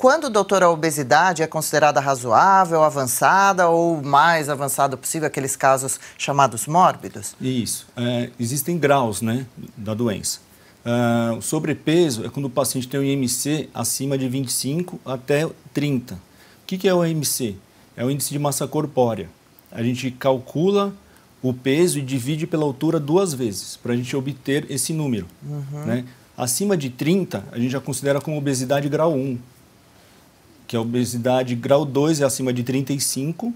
Quando, doutor a obesidade é considerada razoável, avançada ou mais avançada possível, aqueles casos chamados mórbidos? Isso. É, existem graus né, da doença. É, o sobrepeso é quando o paciente tem um IMC acima de 25 até 30. O que, que é o IMC? É o índice de massa corpórea. A gente calcula o peso e divide pela altura duas vezes para a gente obter esse número. Uhum. Né? Acima de 30, a gente já considera como obesidade grau 1 que é obesidade grau 2 é acima de 35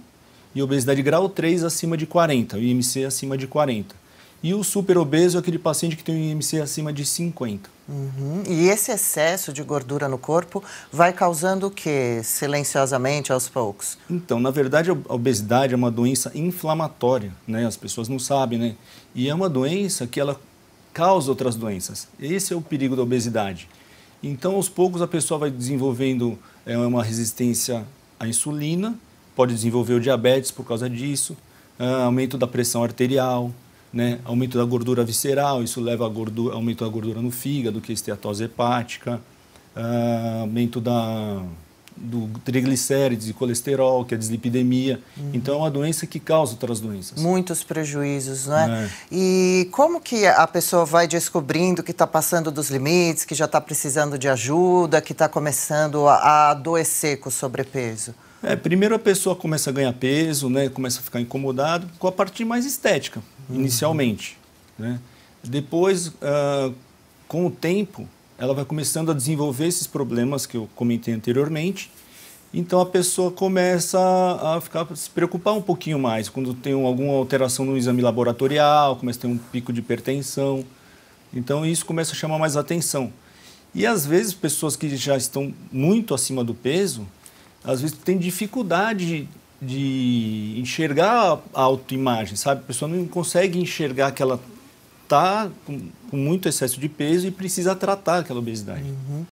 e obesidade grau 3 acima de 40, o IMC acima de 40. E o super obeso é aquele paciente que tem um IMC acima de 50. Uhum. E esse excesso de gordura no corpo vai causando o que silenciosamente aos poucos? Então, na verdade, a obesidade é uma doença inflamatória, né? As pessoas não sabem, né? E é uma doença que ela causa outras doenças. Esse é o perigo da obesidade. Então, aos poucos, a pessoa vai desenvolvendo é, uma resistência à insulina, pode desenvolver o diabetes por causa disso, uh, aumento da pressão arterial, né, aumento da gordura visceral, isso leva a gordura, aumento da gordura no fígado, que é esteatose hepática, uh, aumento da do triglicérides e colesterol, que é a dislipidemia. Uhum. Então, é uma doença que causa outras doenças. Muitos prejuízos, né? É. E como que a pessoa vai descobrindo que está passando dos limites, que já está precisando de ajuda, que está começando a adoecer com o sobrepeso? É, primeiro a pessoa começa a ganhar peso, né? Começa a ficar incomodado com a parte mais estética, uhum. inicialmente, né? Depois, uh, com o tempo, ela vai começando a desenvolver esses problemas que eu comentei anteriormente. Então a pessoa começa a ficar a se preocupar um pouquinho mais quando tem alguma alteração no exame laboratorial, começa a ter um pico de hipertensão. Então isso começa a chamar mais atenção. E às vezes pessoas que já estão muito acima do peso, às vezes têm dificuldade de, de enxergar a autoimagem, sabe? A pessoa não consegue enxergar que ela está com, com, muito excesso de peso e precisa tratar aquela obesidade. Uhum.